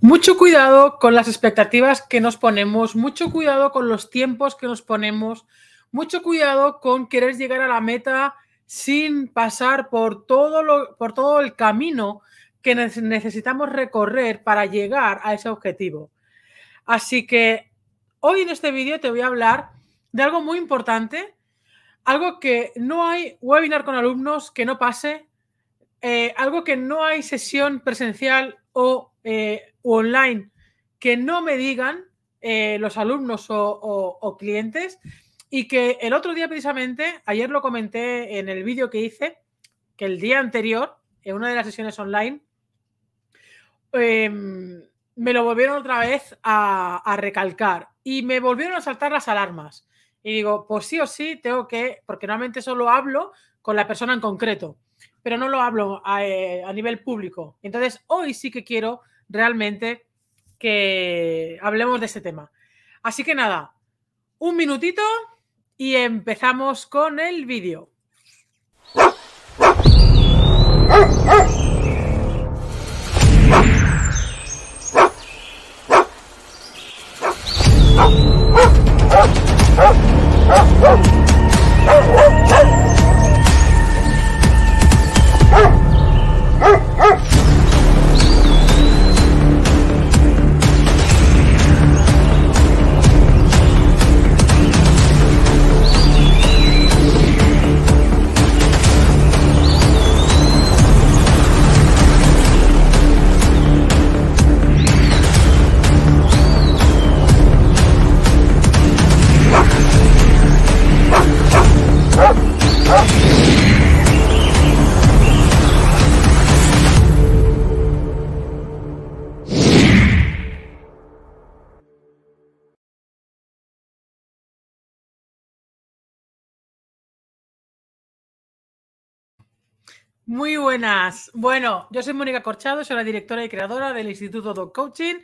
Mucho cuidado con las expectativas que nos ponemos, mucho cuidado con los tiempos que nos ponemos, mucho cuidado con querer llegar a la meta sin pasar por todo, lo, por todo el camino que necesitamos recorrer para llegar a ese objetivo. Así que hoy en este vídeo te voy a hablar de algo muy importante, algo que no hay webinar con alumnos que no pase, eh, algo que no hay sesión presencial o eh, online que no me digan eh, los alumnos o, clientes y que el otro día precisamente, ayer lo comenté en el vídeo que hice, que el día anterior, en una de las sesiones online, em, me lo volvieron otra vez a, recalcar y me volvieron a saltar las alarmas. Y digo, pues sí o sí, tengo que, porque normalmente solo hablo con la persona en concreto, pero no lo hablo a, eh, a nivel público. Entonces, hoy sí que quiero realmente que hablemos de este tema. Así que nada, un minutito y empezamos con el vídeo. Muy buenas. Bueno, yo soy Mónica Corchado, soy la directora y creadora del Instituto Dog Coaching.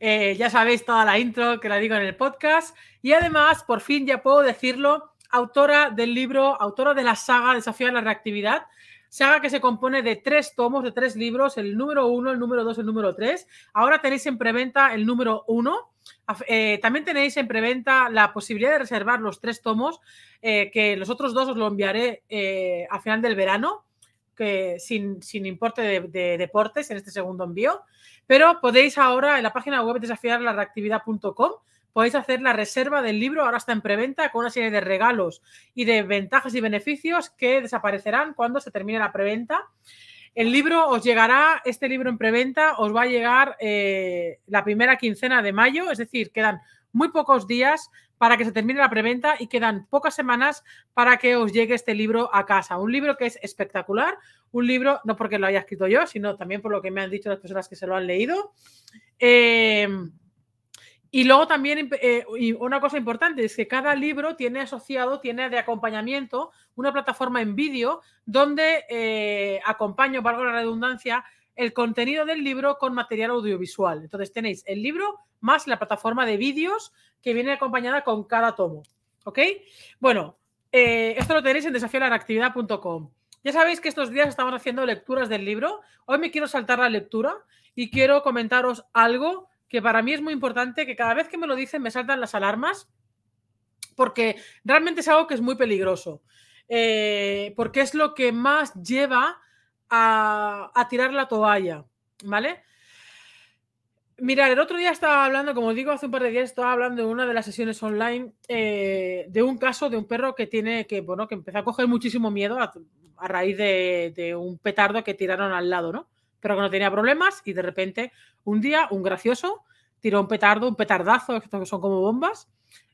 Eh, ya sabéis toda la intro que la digo en el podcast. Y además, por fin ya puedo decirlo, autora del libro, autora de la saga Desafío a la Reactividad, saga que se compone de tres tomos, de tres libros, el número uno, el número dos, el número tres. Ahora tenéis en preventa el número uno. Eh, también tenéis en preventa la posibilidad de reservar los tres tomos, eh, que los otros dos os lo enviaré a final del verano sin, importe de, deportes en este segundo envío, pero podéis ahora en la página web desafiarla-reactividad.com podéis hacer la reserva del libro, ahora está en preventa, con una serie de regalos y de ventajas y beneficios que desaparecerán cuando se termine la preventa. El libro os llegará, este libro en preventa os va a llegar eh, la primera quincena de mayo, es decir, quedan muy pocos días para que se termine la preventa y quedan pocas semanas para que os llegue este libro a casa. Un libro que es espectacular, un libro, no porque lo haya escrito yo, sino también por lo que me han dicho las personas que se lo han leído. Em, y luego también, eh, y una cosa importante es que cada libro tiene asociado, tiene de acompañamiento una plataforma en vídeo donde eh, acompaño, valgo la redundancia, el contenido del libro con material audiovisual. Entonces tenéis el libro más la plataforma de vídeos que viene acompañada con cada tomo. ¿Ok? Bueno, eh, esto lo tenéis en desafiolaractividad.com. Ya sabéis que estos días estamos haciendo lecturas del libro. Hoy me quiero saltar la lectura y quiero comentaros algo que para mí es muy importante, que cada vez que me lo dicen me saltan las alarmas, porque realmente es algo que es muy peligroso, eh, porque es lo que más lleva a, tirar la toalla, ¿vale? Mirar, el otro día estaba hablando, como digo, hace un par de días estaba hablando en una de las sesiones online eh, de un caso de un perro que tiene que, bueno, que empezó a coger muchísimo miedo a, raíz de, un petardo que tiraron al lado, ¿no? Pero que no tenía problemas y de repente un día un gracioso tiró un petardo, un petardazo, que son como bombas,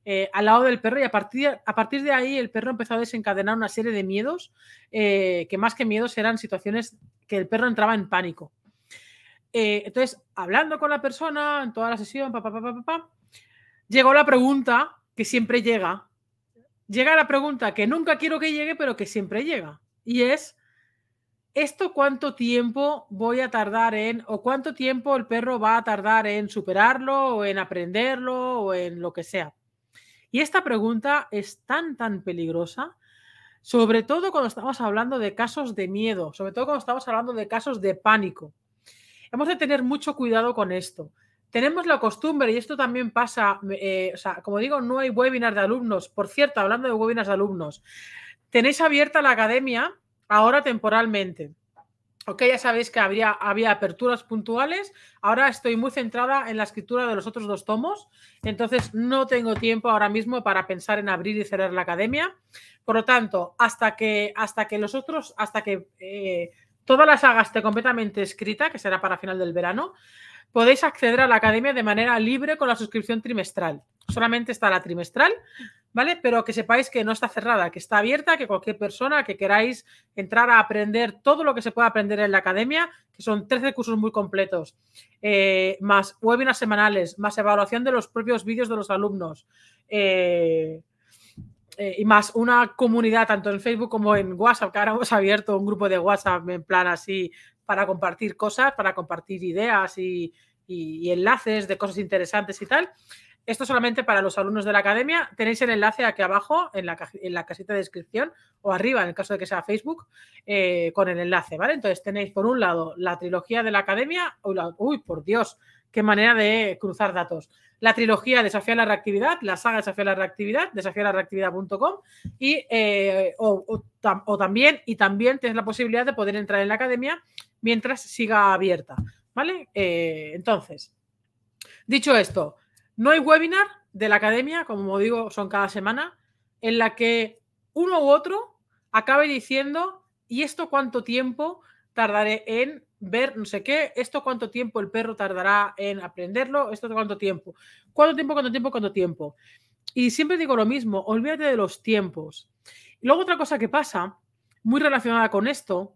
eh, al lado del perro y a partir, a partir de ahí el perro empezó a desencadenar una serie de miedos eh, que más que miedos eran situaciones que el perro entraba en pánico. Eh, entonces, hablando con la persona en toda la sesión, pa, llegó la pregunta que siempre llega. Llega la pregunta que nunca quiero que llegue, pero que siempre llega. Y es, ¿esto cuánto tiempo voy a tardar en, o cuánto tiempo el perro va a tardar en superarlo, o en aprenderlo, o en lo que sea? Y esta pregunta es tan, tan peligrosa, sobre todo cuando estamos hablando de casos de miedo, sobre todo cuando estamos hablando de casos de pánico. Hemos de tener mucho cuidado con esto. Tenemos la costumbre, y esto también pasa, eh, o sea, como digo, no hay webinars de alumnos. Por cierto, hablando de webinars de alumnos, tenéis abierta la academia ahora temporalmente. Ok, ya sabéis que habría, había aperturas puntuales. Ahora estoy muy centrada en la escritura de los otros dos tomos, entonces no tengo tiempo ahora mismo para pensar en abrir y cerrar la academia. Por lo tanto, hasta que, hasta que los otros, hasta que eh, toda la saga esté completamente escrita, que será para final del verano, podéis acceder a la academia de manera libre con la suscripción trimestral. Solamente está la trimestral, ¿vale? Pero que sepáis que no está cerrada, que está abierta, que cualquier persona que queráis entrar a aprender todo lo que se pueda aprender en la academia, que son 13 cursos muy completos, eh, más webinars semanales, más evaluación de los propios vídeos de los alumnos. Eh, eh, y más una comunidad tanto en Facebook como en WhatsApp, que ahora hemos abierto un grupo de WhatsApp en plan así para compartir cosas, para compartir ideas y enlaces de cosas interesantes y tal. Esto solamente para los alumnos de la academia. Tenéis el enlace aquí abajo en la, en la casita de descripción o arriba en el caso de que sea Facebook eh, con el enlace, ¿vale? Entonces tenéis por un lado la trilogía de la academia. Uy, uy por Dios, qué manera de cruzar datos. La trilogía Desafía la reactividad, la saga Desafía la reactividad, desafía y eh, o, también y también tenéis la posibilidad de poder entrar en la academia mientras siga abierta, ¿vale? Eh, entonces, dicho esto, no hay webinar de la academia, como digo, son cada semana, en la que uno u otro acabe diciendo, ¿y esto cuánto tiempo tardaré en ver no sé qué? ¿Esto cuánto tiempo el perro tardará en aprenderlo? ¿Esto cuánto tiempo? ¿Cuánto tiempo, cuánto tiempo, cuánto tiempo? Y siempre digo lo mismo, olvídate de los tiempos. luego otra cosa que pasa, muy relacionada con esto,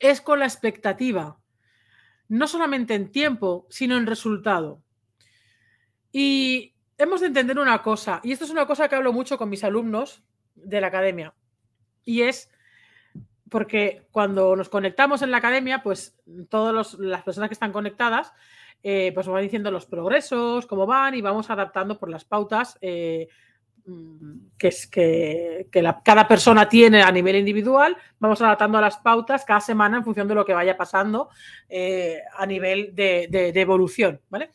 es con la expectativa. No solamente en tiempo, sino en resultado. Y hemos de entender una cosa, y esto es una cosa que hablo mucho con mis alumnos de la academia, y es porque cuando nos conectamos en la academia, pues todas las personas que están conectadas, eh, pues van diciendo los progresos, cómo van, y vamos adaptando por las pautas eh, mm, que, es, que, cada persona tiene a nivel individual, vamos adaptando a las pautas cada semana en función de lo que vaya pasando eh, a nivel de, de evolución, ¿vale?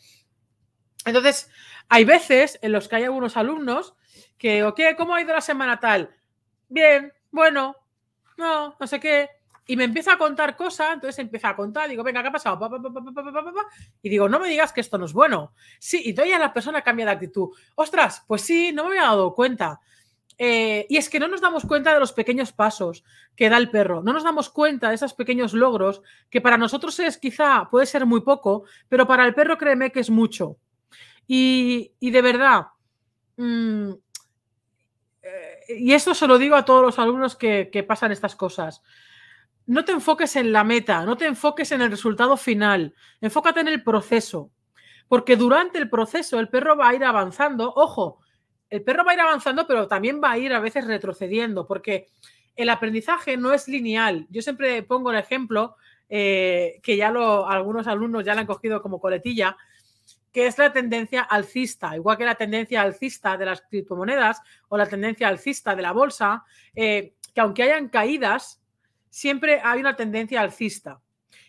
Entonces, hay veces en los que hay algunos alumnos que, ok, ¿cómo ha ido la semana tal? Bien, bueno, no, no sé qué. Y me empieza a contar cosas, entonces empieza a contar, digo, venga, ¿qué ha pasado? y digo, no me digas que esto no es bueno. Sí, y todavía la persona cambia de actitud. Ostras, pues sí, no me había dado cuenta. Eh, y es que no nos damos cuenta de los pequeños pasos que da el perro, no nos damos cuenta de esos pequeños logros que para nosotros es quizá puede ser muy poco, pero para el perro créeme que es mucho. Y, de verdad, mm, eh, y esto se lo digo a todos los alumnos que, pasan estas cosas, no te enfoques en la meta, no te enfoques en el resultado final, enfócate en el proceso, porque durante el proceso el perro va a ir avanzando, ojo, el perro va a ir avanzando, pero también va a ir a veces retrocediendo, porque el aprendizaje no es lineal. Yo siempre pongo el ejemplo eh, que ya lo, algunos alumnos ya lo han cogido como coletilla, que es la tendencia alcista, igual que la tendencia alcista de las criptomonedas o la tendencia alcista de la bolsa, eh, que aunque hayan caídas, siempre hay una tendencia alcista.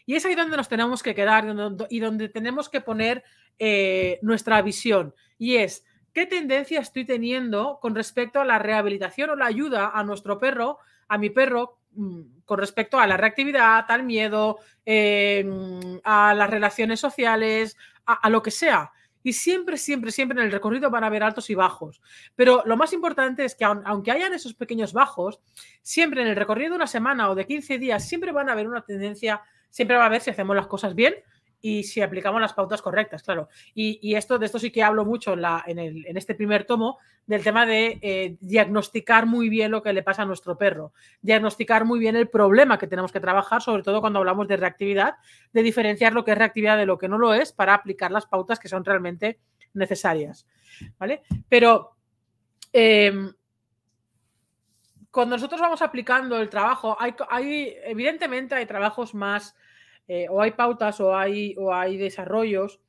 Y es ahí donde nos tenemos que quedar y donde tenemos que poner eh, nuestra visión. Y es, ¿qué tendencia estoy teniendo con respecto a la rehabilitación o la ayuda a nuestro perro, a mi perro, mm, con respecto a la reactividad, al miedo, eh, mm, a las relaciones sociales, a, lo que sea. Y siempre, siempre, siempre en el recorrido van a haber altos y bajos. Pero lo más importante es que aunque hayan esos pequeños bajos, siempre en el recorrido de una semana o de 15 días, siempre van a haber una tendencia, siempre va a ver si hacemos las cosas bien y si aplicamos las pautas correctas, claro. Y, esto, de esto sí que hablo mucho en, este primer tomo, del tema de eh, diagnosticar muy bien lo que le pasa a nuestro perro, diagnosticar muy bien el problema que tenemos que trabajar, sobre todo cuando hablamos de reactividad, de diferenciar lo que es reactividad de lo que no lo es para aplicar las pautas que son realmente necesarias. ¿Vale? Pero. Em, cuando nosotros vamos aplicando el trabajo, hay, evidentemente hay trabajos más eh, o hay pautas o hay, o hay desarrollos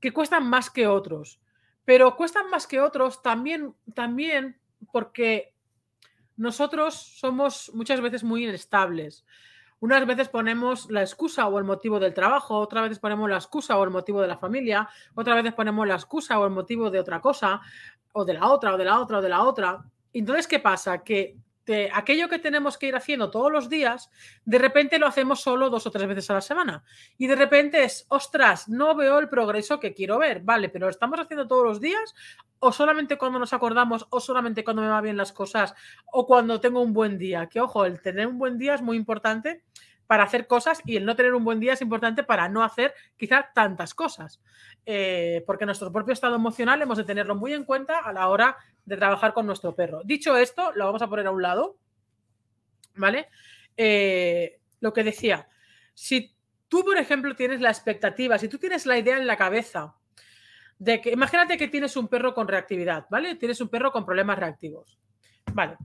que cuestan más que otros. Pero cuestan más que otros también, también porque nosotros somos muchas veces muy inestables. Unas veces ponemos la excusa o el motivo del trabajo, otras veces ponemos la excusa o el motivo de la familia, otras veces ponemos la excusa o el motivo de otra cosa, o de la otra, o de la otra, o de la otra. Entonces, ¿qué pasa? Que aquello que tenemos que ir haciendo todos los días, de repente lo hacemos solo dos o tres veces a la semana. Y de repente es, ostras, no veo el progreso que quiero ver. Vale, pero ¿lo estamos haciendo todos los días? ¿O solamente cuando nos acordamos? ¿O solamente cuando me van bien las cosas? ¿O cuando tengo un buen día? Que ojo, el tener un buen día es muy importante para hacer cosas y el no tener un buen día es importante para no hacer quizá tantas cosas, eh, porque nuestro propio estado emocional hemos de tenerlo muy en cuenta a la hora de trabajar con nuestro perro. Dicho esto, lo vamos a poner a un lado, ¿vale? Eh, lo que decía, si tú, por ejemplo, tienes la expectativa, si tú tienes la idea en la cabeza de que, imagínate que tienes un perro con reactividad, ¿vale? Tienes un perro con problemas reactivos, ¿vale?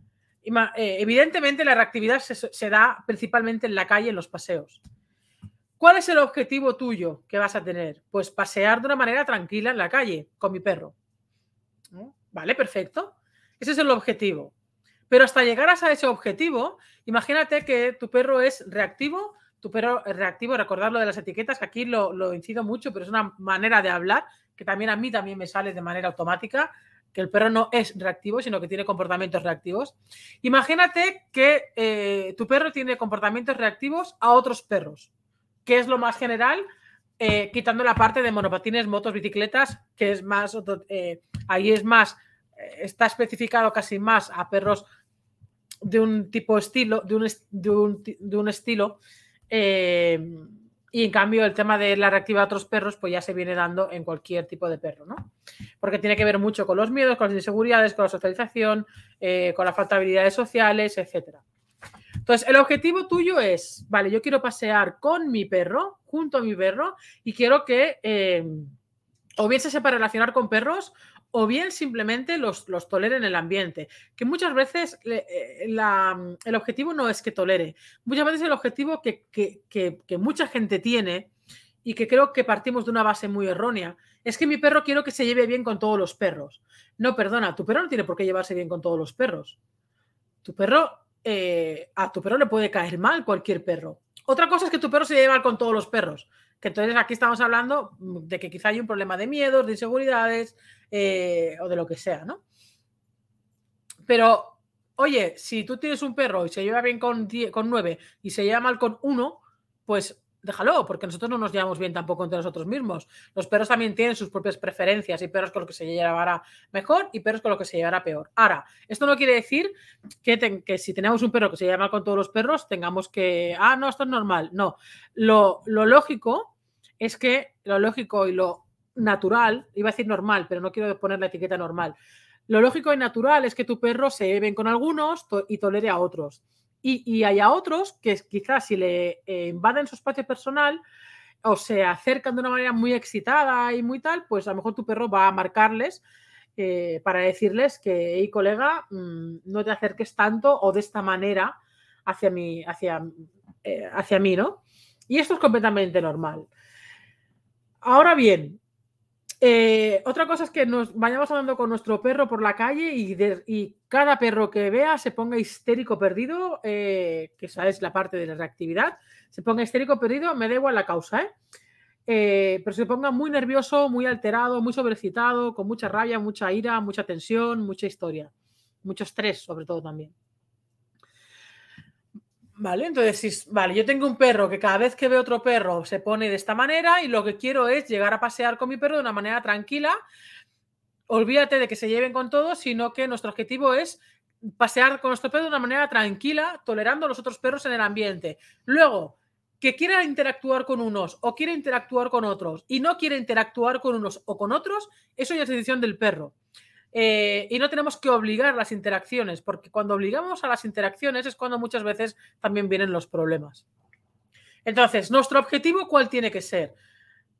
Eh, evidentemente la reactividad se, da principalmente en la calle, en los paseos. ¿Cuál es el objetivo tuyo que vas a tener? Pues pasear de una manera tranquila en la calle con mi perro. Vale, perfecto. Ese es el objetivo. Pero hasta llegar a ese objetivo, imagínate que tu perro es reactivo, tu perro es reactivo, Recordarlo de las etiquetas, que aquí lo, lo incido mucho, pero es una manera de hablar que también a mí también me sale de manera automática que el perro no es reactivo, sino que tiene comportamientos reactivos. Imagínate que eh, tu perro tiene comportamientos reactivos a otros perros, que es lo más general, eh, quitando la parte de monopatines, motos, bicicletas, que es más, eh, ahí es más, está especificado casi más a perros de un tipo estilo, de de un estilo. Y en cambio, el tema de la reactiva a otros perros, pues ya se viene dando en cualquier tipo de perro, ¿no? Porque tiene que ver mucho con los miedos, con las inseguridades, con la socialización, eh, con las habilidades sociales, etc. Entonces, el objetivo tuyo es, vale, yo quiero pasear con mi perro, junto a mi perro, y quiero que, eh, o bien se sepa relacionar con perros, o bien simplemente los, los tolere en el ambiente, que muchas veces eh, mm, el objetivo no es que tolere, muchas veces el objetivo que, mucha gente tiene y que creo que partimos de una base muy errónea, es que mi perro quiero que se lleve bien con todos los perros. No, perdona, tu perro no tiene por qué llevarse bien con todos los perros. Tu perro, eh, a tu perro le puede caer mal cualquier perro. Otra cosa es que tu perro se lleve mal con todos los perros. Que entonces aquí estamos hablando mm, de que quizá hay un problema de miedos, de inseguridades, eh, o de lo que sea, ¿no? Pero, oye, si tú tienes un perro y se lleva bien con, con 9 y se lleva mal con uno, pues déjalo, porque nosotros no nos llevamos bien tampoco entre nosotros mismos. Los perros también tienen sus propias preferencias y perros con los que se llevará mejor y perros con los que se llevará peor. Ahora, esto no quiere decir que, que si tenemos un perro que se lleva mal con todos los perros, tengamos que, ah, no, esto es normal. No, lo lógico es que, lo lógico y lo natural, iba a decir normal, pero no quiero poner la etiqueta normal. Lo lógico y natural es que tu perro se ven con algunos y tolere a otros. Y, y, hay a otros que quizás si le eh, invaden su espacio personal o se acercan de una manera muy excitada y muy tal, pues a lo mejor tu perro va a marcarles eh, para decirles que, hey colega, mm, no te acerques tanto o de esta manera hacia mí, hacia, eh, hacia mí, ¿no? Y esto es completamente normal. Ahora bien, eh, otra cosa es que nos vayamos andando con nuestro perro por la calle y, cada perro que vea se ponga histérico perdido, eh, que esa es la parte de la reactividad, se ponga histérico perdido, me da igual la causa, ¿eh? pero se ponga muy nervioso, muy alterado, muy sobrecitado, con mucha rabia, mucha ira, mucha tensión, mucha historia, mucho estrés sobre todo también. Vale, entonces, vale, yo tengo un perro que cada vez que ve otro perro se pone de esta manera y lo que quiero es llegar a pasear con mi perro de una manera tranquila. Olvídate de que se lleven con todos, sino que nuestro objetivo es pasear con nuestro perro de una manera tranquila, tolerando a los otros perros en el ambiente. Luego, que quiera interactuar con unos o quiere interactuar con otros y no quiere interactuar con unos o con otros, eso ya es decisión del perro. Eh, y no tenemos que obligar las interacciones, porque cuando obligamos a las interacciones es cuando muchas veces también vienen los problemas. Entonces, ¿nuestro objetivo cuál tiene que ser?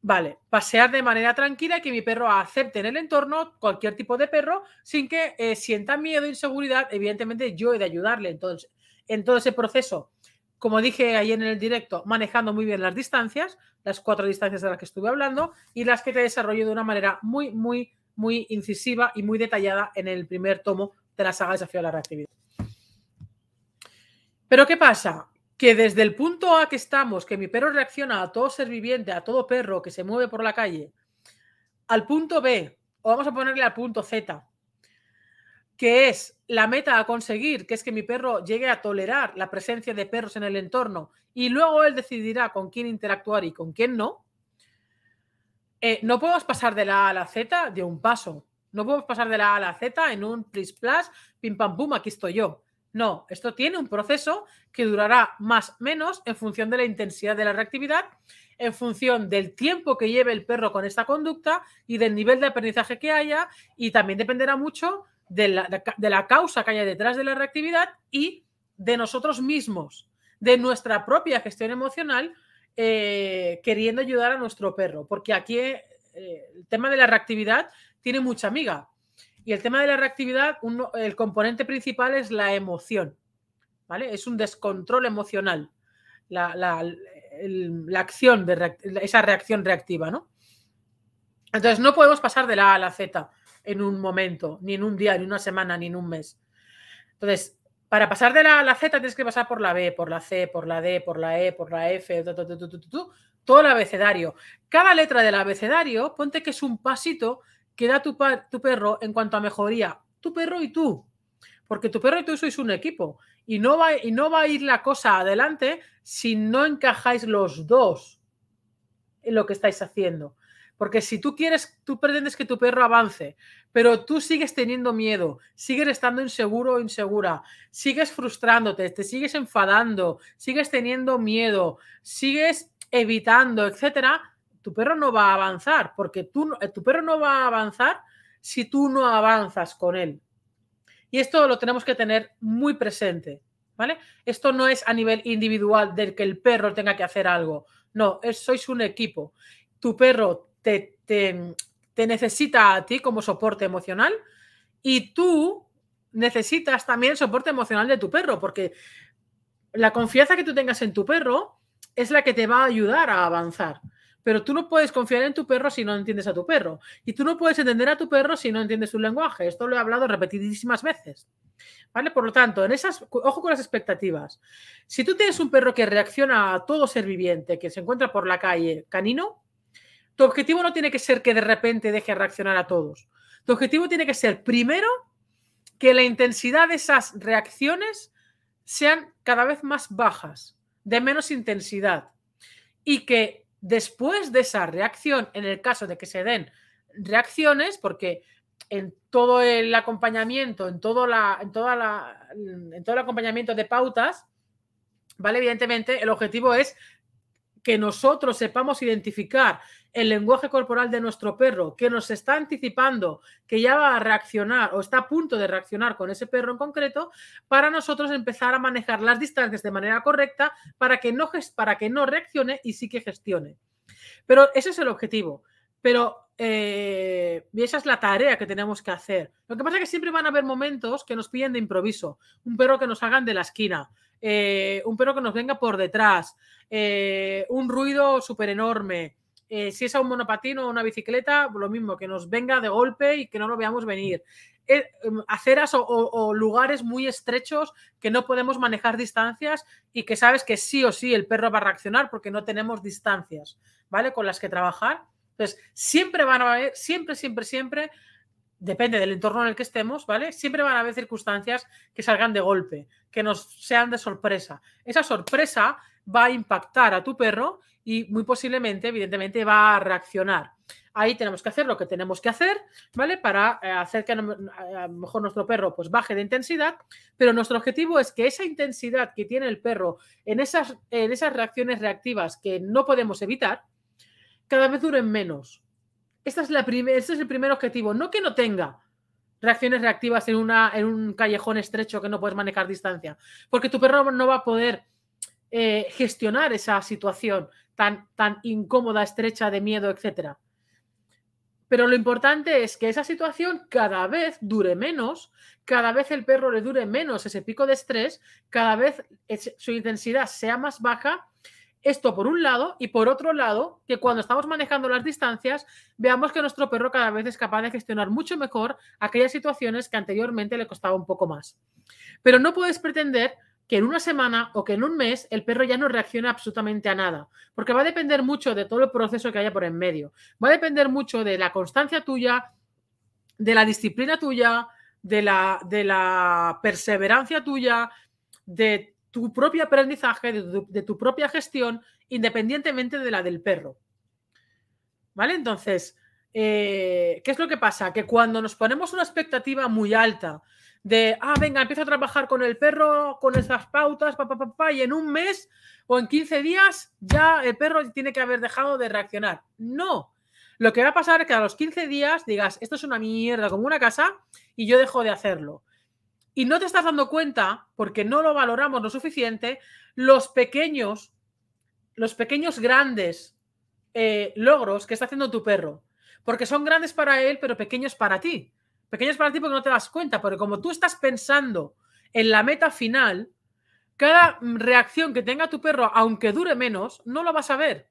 Vale, pasear de manera tranquila y que mi perro acepte en el entorno cualquier tipo de perro sin que eh, sienta miedo, inseguridad. Evidentemente, yo he de ayudarle entonces, en todo ese proceso. Como dije ahí en el directo, manejando muy bien las distancias, las cuatro distancias de las que estuve hablando y las que te desarrollo de una manera muy, muy muy incisiva y muy detallada en el primer tomo de la saga Desafío a la Reactividad. Pero ¿qué pasa? Que desde el punto A que estamos, que mi perro reacciona a todo ser viviente, a todo perro que se mueve por la calle, al punto B, o vamos a ponerle al punto Z, que es la meta a conseguir, que es que mi perro llegue a tolerar la presencia de perros en el entorno y luego él decidirá con quién interactuar y con quién no, eh, no podemos pasar de la A a la Z de un paso. No podemos pasar de la A a la Z en un plis plas, pim pam pum, aquí estoy yo. No, esto tiene un proceso que durará más menos en función de la intensidad de la reactividad, en función del tiempo que lleve el perro con esta conducta y del nivel de aprendizaje que haya y también dependerá mucho de la, de la causa que haya detrás de la reactividad y de nosotros mismos, de nuestra propia gestión emocional eh, queriendo ayudar a nuestro perro, porque aquí eh, el tema de la reactividad tiene mucha miga. Y el tema de la reactividad, el componente principal es la emoción, ¿vale? Es un descontrol emocional, la, acción, de esa reacción reactiva, ¿no? Entonces, no podemos pasar de la A a la Z en un momento, ni en un día, ni en una semana, ni en un mes. Entonces, para pasar de la, Z tienes que pasar por la B, por la C, por la D, por la E, por la F, todo el abecedario. Cada letra del abecedario, ponte que es un pasito que da tu, tu perro en cuanto a mejoría. Tu perro y tú. Porque tu perro y tú sois un equipo. Y no va, y no va a ir la cosa adelante si no encajáis los dos en lo que estáis haciendo. Porque si tú quieres, tú pretendes que tu perro avance, pero tú sigues teniendo miedo, sigues estando inseguro o insegura, sigues frustrándote, te sigues enfadando, sigues teniendo miedo, sigues evitando, etcétera, tu perro no va a avanzar, porque tú, eh, tu perro no va a avanzar si tú no avanzas con él. Y esto lo tenemos que tener muy presente, ¿vale? Esto no es a nivel individual del que el perro tenga que hacer algo, no, sois un equipo. Tu perro te, te te necesita a ti como soporte emocional y tú necesitas también el soporte emocional de tu perro, porque la confianza que tú tengas en tu perro es la que te va a ayudar a avanzar. Pero tú no puedes confiar en tu perro si no entiendes a tu perro. Y tú no puedes entender a tu perro si no entiendes su lenguaje. Esto lo he hablado repetidísimas veces. ¿Vale? Por lo tanto, en esas, ojo con las expectativas. Si tú tienes un perro que reacciona a todo ser viviente que se encuentra por la calle canino, tu objetivo no tiene que ser que de repente deje reaccionar a todos. Tu objetivo tiene que ser, primero, que la intensidad de esas reacciones sean cada vez más bajas, de menos intensidad. Y que después de esa reacción, en el caso de que se den reacciones, porque en todo el acompañamiento, en todo, la, en toda la, en todo el acompañamiento de pautas, ¿vale? Evidentemente, el objetivo es que nosotros sepamos identificar el lenguaje corporal de nuestro perro, que nos está anticipando que ya va a reaccionar o está a punto de reaccionar con ese perro en concreto, para nosotros empezar a manejar las distancias de manera correcta para que no, para que no reaccione y sí que gestione. Pero ese es el objetivo. Pero eh, y esa es la tarea que tenemos que hacer. Lo que pasa es que siempre van a haber momentos que nos piden de improviso, un perro que nos hagan de la esquina, eh, un perro que nos venga por detrás, eh, un ruido súper enorme. si es a un monopatín o una bicicleta, lo mismo, que nos venga de golpe y que no lo veamos venir. Em, aceras o, o lugares muy estrechos que no podemos manejar distancias y que sabes que sí o sí el perro va a reaccionar porque no tenemos distancias, ¿vale? Con las que trabajar entonces, siempre van a haber, siempre, siempre, siempre, depende del entorno en el que estemos, ¿vale? Siempre van a haber circunstancias que salgan de golpe, que nos sean de sorpresa. Esa sorpresa va a impactar a tu perro y muy posiblemente, evidentemente, va a reaccionar. Ahí tenemos que hacer lo que tenemos que hacer, ¿vale? Para eh, hacer que a lo mejor nuestro perro pues baje de intensidad, pero nuestro objetivo es que esa intensidad que tiene el perro en esas, en esas reacciones reactivas que no podemos evitar, cada vez duren menos. Esta es la este es el primer objetivo. No que no tenga reacciones reactivas en, una, en un callejón estrecho que no puedes manejar distancia, porque tu perro no va a poder eh, gestionar esa situación tan, tan incómoda, estrecha, de miedo, etc. Pero lo importante es que esa situación cada vez dure menos, cada vez el perro le dure menos ese pico de estrés, cada vez su intensidad sea más baja esto por un lado y por otro lado, que cuando estamos manejando las distancias, veamos que nuestro perro cada vez es capaz de gestionar mucho mejor aquellas situaciones que anteriormente le costaba un poco más. Pero no puedes pretender que en una semana o que en un mes el perro ya no reaccione absolutamente a nada, porque va a depender mucho de todo el proceso que haya por en medio, va a depender mucho de la constancia tuya, de la disciplina tuya, de la, de la perseverancia tuya, de tu propio aprendizaje, de tu, propia gestión, independientemente de la del perro. ¿Vale? Entonces, eh, ¿qué es lo que pasa? Que cuando nos ponemos una expectativa muy alta de, ah, venga, empiezo a trabajar con el perro, con esas pautas, papá, papá, y en un mes o en 15 días ya el perro tiene que haber dejado de reaccionar. No. Lo que va a pasar es que a los 15 días digas, esto es una mierda como una casa y yo dejo de hacerlo y no te estás dando cuenta, porque no lo valoramos lo suficiente, los pequeños, los pequeños grandes eh, logros que está haciendo tu perro. Porque son grandes para él, pero pequeños para ti. Pequeños para ti porque no te das cuenta, porque como tú estás pensando en la meta final, cada mm, reacción que tenga tu perro, aunque dure menos, no lo vas a ver.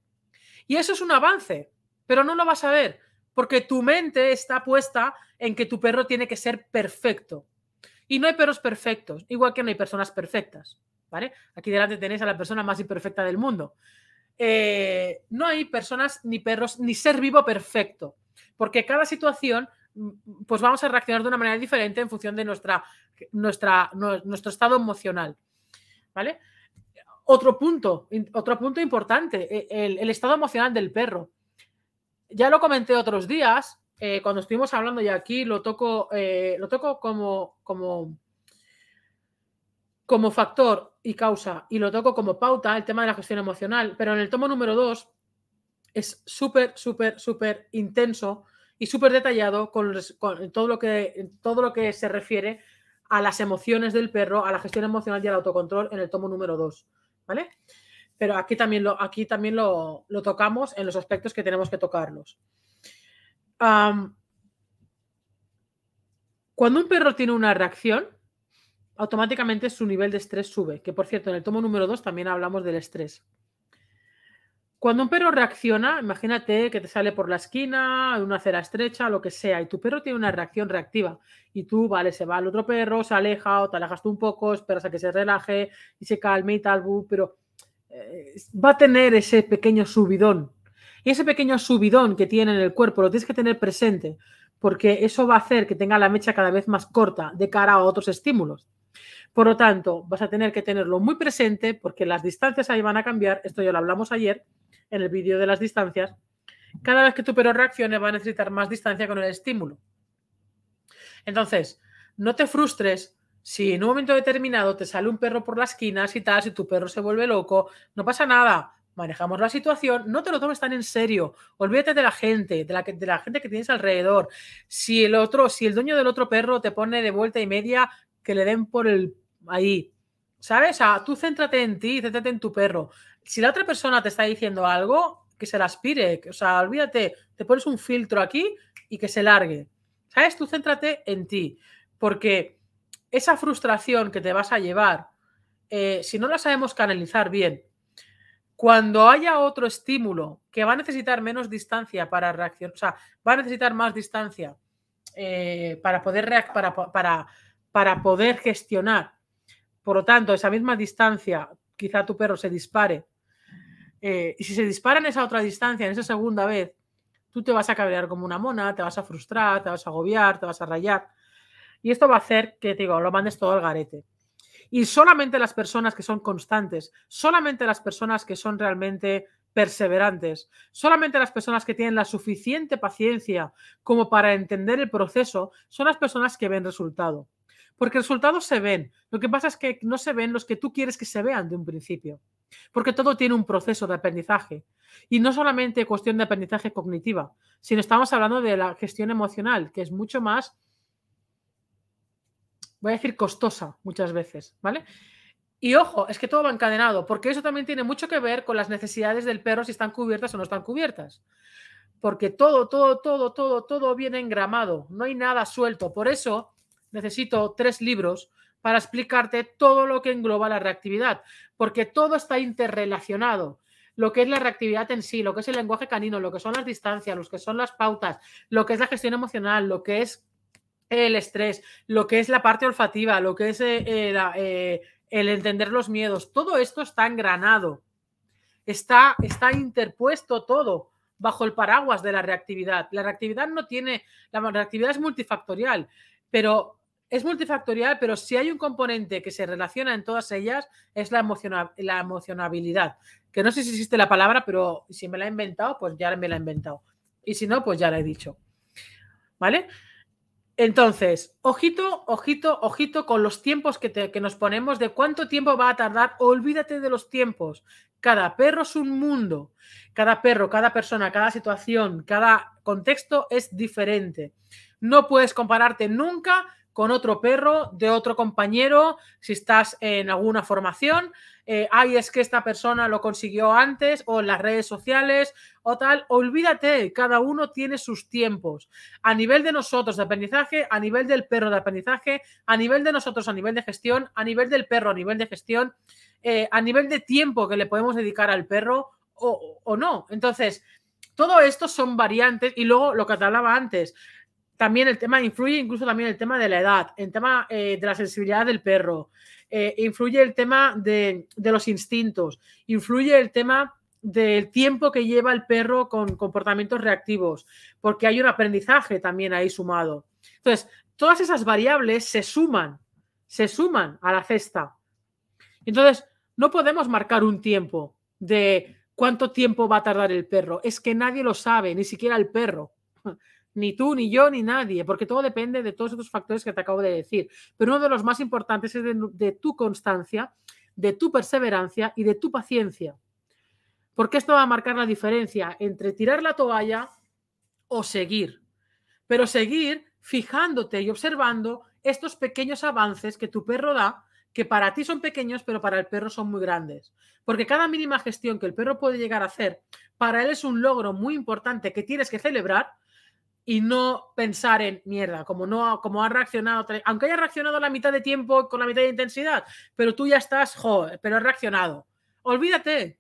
Y eso es un avance, pero no lo vas a ver, porque tu mente está puesta en que tu perro tiene que ser perfecto. Y no hay perros perfectos, igual que no hay personas perfectas, ¿vale? Aquí delante tenéis a la persona más imperfecta del mundo. Eh, no hay personas ni perros ni ser vivo perfecto, porque cada situación mm, pues vamos a reaccionar de una manera diferente en función de nuestra, nuestra, nuestro estado emocional. ¿Vale? Otro punto, otro punto importante, e-, el, el, estado emocional del perro. Ya lo comenté otros días, eh, cuando estuvimos hablando ya aquí, lo toco, eh, lo toco como, como, como factor y causa, y lo toco como pauta, el tema de la gestión emocional, pero en el tomo número 2 es súper, súper, súper intenso y súper detallado con, todo, lo que, todo lo que se refiere a las emociones del perro, a la gestión emocional y al autocontrol en el tomo número 2, ¿vale? Pero aquí también, lo, aquí también lo, tocamos en los aspectos que tenemos que tocarlos cuando un perro tiene una reacción, automáticamente su nivel de estrés sube, que por cierto, en el tomo número 2 también hablamos del estrés. Cuando un perro reacciona, imagínate que te sale por la esquina, una acera estrecha, lo que sea, y tu perro tiene una reacción reactiva, y tú, vale, se va al otro perro, se aleja o te alejas tú un poco, esperas a que se relaje y se calme y tal, pero eh, va a tener ese pequeño subidón y ese pequeño subidón que tiene en el cuerpo lo tienes que tener presente, porque eso va a hacer que tenga la mecha cada vez más corta de cara a otros estímulos. Por lo tanto, vas a tener que tenerlo muy presente porque las distancias ahí van a cambiar. Esto ya lo hablamos ayer en el vídeo de las distancias. Cada vez que tu perro reaccione va a necesitar más distancia con el estímulo. Entonces, no te frustres si en un momento determinado te sale un perro por la esquina, y tal, si tu perro se vuelve loco, no pasa nada manejamos la situación, no te lo tomes tan en serio, olvídate de la gente, de la, de la gente que tienes alrededor. Si el otro, si el dueño del otro perro te pone de vuelta y media, que le den por el ahí. ¿Sabes? Ah, tú céntrate en ti, céntrate en tu perro. Si la otra persona te está diciendo algo, que se la aspire, o sea, olvídate, te pones un filtro aquí y que se largue. ¿Sabes? Tú céntrate en ti, porque esa frustración que te vas a llevar, eh, si no la sabemos canalizar bien, cuando haya otro estímulo que va a necesitar menos distancia para reaccionar, o sea, va a necesitar más distancia eh, para, poder para, para, poder gestionar, por lo tanto, esa misma distancia, quizá tu perro se dispare, eh, y si se dispara en esa otra distancia, en esa segunda vez, tú te vas a cabrear como una mona, te vas a frustrar, te vas a agobiar, te vas a rayar. Y esto va a hacer que, digo, lo mandes todo al garete. Y solamente las personas que son constantes, solamente las personas que son realmente perseverantes, solamente las personas que tienen la suficiente paciencia como para entender el proceso, son las personas que ven resultado. Porque resultados se ven, lo que pasa es que no se ven los que tú quieres que se vean de un principio. Porque todo tiene un proceso de aprendizaje. Y no solamente cuestión de aprendizaje cognitiva, sino estamos hablando de la gestión emocional, que es mucho más voy a decir costosa muchas veces, ¿vale? Y ojo, es que todo va encadenado, porque eso también tiene mucho que ver con las necesidades del perro, si están cubiertas o no están cubiertas. Porque todo, todo, todo, todo, todo viene engramado, no hay nada suelto. Por eso necesito tres libros para explicarte todo lo que engloba la reactividad, porque todo está interrelacionado. Lo que es la reactividad en sí, lo que es el lenguaje canino, lo que son las distancias, lo que son las pautas, lo que es la gestión emocional, lo que es el estrés, lo que es la parte olfativa, lo que es eh, eh, eh, el entender los miedos, todo esto está engranado, está, está interpuesto todo bajo el paraguas de la reactividad. La reactividad no tiene, la reactividad es multifactorial, pero es multifactorial, pero si hay un componente que se relaciona en todas ellas es la, emociona, la emocionabilidad, que no sé si existe la palabra, pero si me la he inventado, pues ya me la he inventado. Y si no, pues ya la he dicho. ¿Vale? Entonces, ojito, ojito, ojito con los tiempos que, nos ponemos, de cuánto tiempo va a tardar, olvídate de los tiempos. Cada perro es un mundo, cada perro, cada persona, cada situación, cada contexto es diferente. No puedes compararte nunca con otro perro de otro compañero, si estás en alguna formación, ahí eh, ay, es que esta persona lo consiguió antes o en las redes sociales o tal, olvídate, cada uno tiene sus tiempos. A nivel de nosotros de aprendizaje, a nivel del perro de aprendizaje, a nivel de nosotros a nivel de gestión, a nivel del perro a nivel de gestión, eh, a nivel de tiempo que le podemos dedicar al perro o, o no. Entonces, todo esto son variantes y luego lo que te hablaba antes, también el tema influye, incluso también el tema de la edad, el tema eh, de la sensibilidad del perro, eh, influye el tema de, de, los instintos, influye el tema del tiempo que lleva el perro con comportamientos reactivos, porque hay un aprendizaje también ahí sumado. Entonces, todas esas variables se suman, se suman a la cesta. Entonces, no podemos marcar un tiempo de cuánto tiempo va a tardar el perro. Es que nadie lo sabe, ni siquiera el perro ni tú, ni yo, ni nadie, porque todo depende de todos esos factores que te acabo de decir. Pero uno de los más importantes es de, de tu constancia, de tu perseverancia y de tu paciencia. Porque esto va a marcar la diferencia entre tirar la toalla o seguir. Pero seguir fijándote y observando estos pequeños avances que tu perro da, que para ti son pequeños, pero para el perro son muy grandes. Porque cada mínima gestión que el perro puede llegar a hacer, para él es un logro muy importante que tienes que celebrar y no pensar en mierda, como no como ha reaccionado, aunque haya reaccionado la mitad de tiempo con la mitad de intensidad, pero tú ya estás, jo, pero has reaccionado. Olvídate.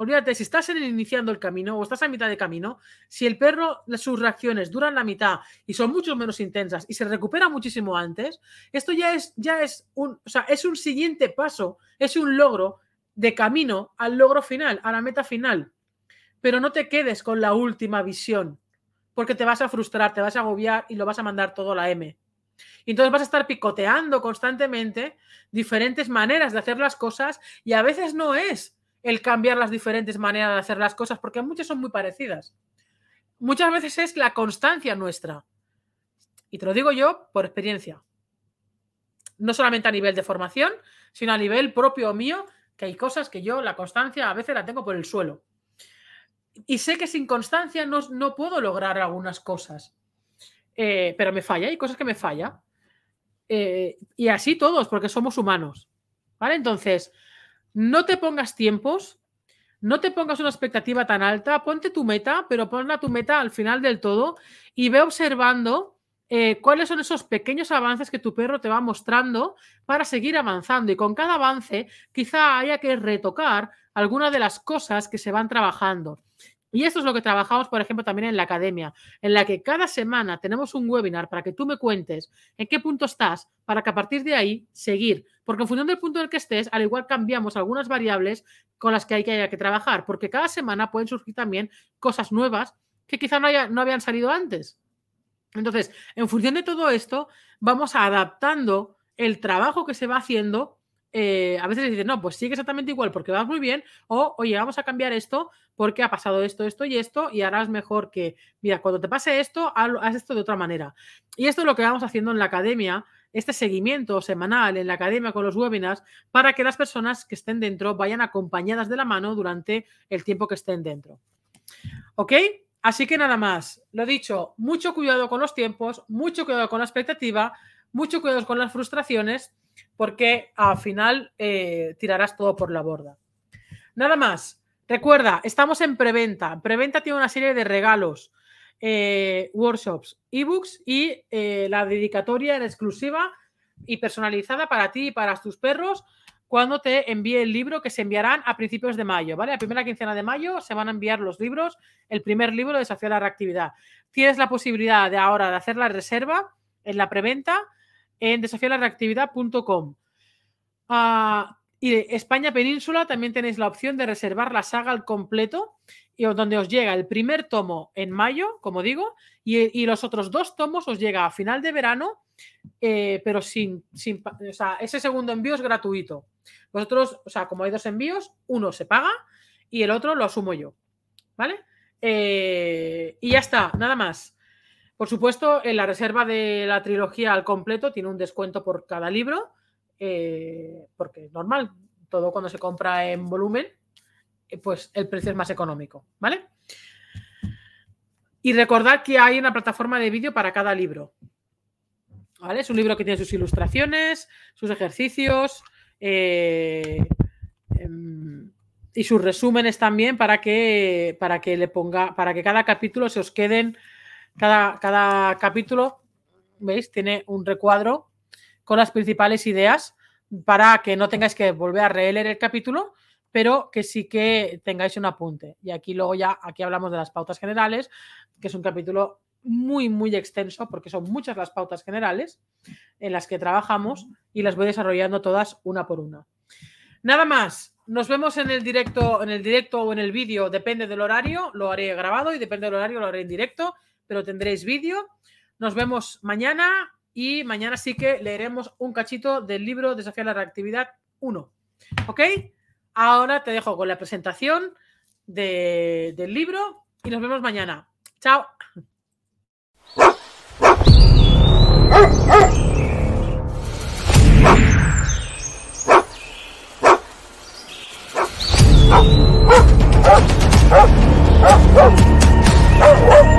Olvídate, si estás iniciando el camino o estás a mitad de camino, si el perro, sus reacciones duran la mitad y son mucho menos intensas y se recupera muchísimo antes, esto ya es, ya es un, es un siguiente paso, es un logro de camino al logro final, a la meta final. Pero no te quedes con la última visión porque te vas a frustrar, te vas a agobiar y lo vas a mandar todo a la M. Y entonces vas a estar picoteando constantemente diferentes maneras de hacer las cosas y a veces no es el cambiar las diferentes maneras de hacer las cosas, porque muchas son muy parecidas. Muchas veces es la constancia nuestra. Y te lo digo yo por experiencia. No solamente a nivel de formación, sino a nivel propio mío, que hay cosas que yo, la constancia, a veces la tengo por el suelo y sé que sin constancia no, puedo lograr algunas cosas, eh, pero me falla, hay cosas que me falla. Eh, y así todos, porque somos humanos. ¿Vale? Entonces, no te pongas tiempos, no te pongas una expectativa tan alta, ponte tu meta, pero ponla tu meta al final del todo y ve observando eh, cuáles son esos pequeños avances que tu perro te va mostrando para seguir avanzando. Y con cada avance, quizá haya que retocar alguna de las cosas que se van trabajando. Y eso es lo que trabajamos, por ejemplo, también en la academia, en la que cada semana tenemos un webinar para que tú me cuentes en qué punto estás, para que a partir de ahí seguir. Porque en función del punto en el que estés, al igual cambiamos algunas variables con las que hay que, que trabajar, porque cada semana pueden surgir también cosas nuevas que quizá no, no habían salido antes. Entonces, en función de todo esto, vamos adaptando el trabajo que se va haciendo eh, a veces dicen, no, pues sigue exactamente igual porque vas muy bien, o oye, vamos a cambiar esto porque ha pasado esto, esto y esto, y harás mejor que, mira, cuando te pase esto, haz esto de otra manera. Y esto es lo que vamos haciendo en la academia, este seguimiento semanal en la academia con los webinars, para que las personas que estén dentro vayan acompañadas de la mano durante el tiempo que estén dentro. ¿Ok? Así que nada más, lo dicho, mucho cuidado con los tiempos, mucho cuidado con la expectativa, mucho cuidado con las frustraciones porque al final eh, tirarás todo por la borda. Nada más. Recuerda, estamos en preventa. Preventa tiene una serie de regalos, eh, workshops, ebooks y eh, la dedicatoria exclusiva y personalizada para ti y para tus perros cuando te envíe el libro que se enviarán a principios de mayo, ¿vale? a primera quincena de mayo se van a enviar los libros, el primer libro, Desafío a la Reactividad. Tienes la posibilidad de ahora de hacer la reserva en la preventa en desafialareactividad.com ah, y España Península también tenéis la opción de reservar la saga al completo, y donde os llega el primer tomo en mayo, como digo, y, los otros dos tomos os llega a final de verano, eh, pero sin, ese segundo envío es gratuito. Vosotros, o sea, como hay dos envíos, uno se paga y el otro lo asumo yo, ¿vale? Eh, y ya está, nada más. Por supuesto, en la reserva de la trilogía al completo tiene un descuento por cada libro, eh, porque es normal, todo cuando se compra en volumen, eh, pues el precio es más económico, ¿vale? Y recordad que hay una plataforma de vídeo para cada libro. ¿Vale? Es un libro que tiene sus ilustraciones, sus ejercicios eh, em, y sus resúmenes también para que, para que le ponga, para que cada capítulo se os queden cada, capítulo, ¿veis? Tiene un recuadro con las principales ideas para que no tengáis que volver a releer el capítulo, pero que sí que tengáis un apunte. Y aquí luego ya, aquí hablamos de las pautas generales, que es un capítulo muy, muy extenso, porque son muchas las pautas generales en las que trabajamos y las voy desarrollando todas una por una. Nada más, nos vemos en el directo, en el directo o en el vídeo, depende del horario, lo haré grabado y depende del horario, lo haré en directo pero tendréis vídeo. Nos vemos mañana y mañana sí que leeremos un cachito del libro Desafiar la Reactividad 1. ¿Ok? Ahora te dejo con la presentación del libro y nos vemos mañana. Chao.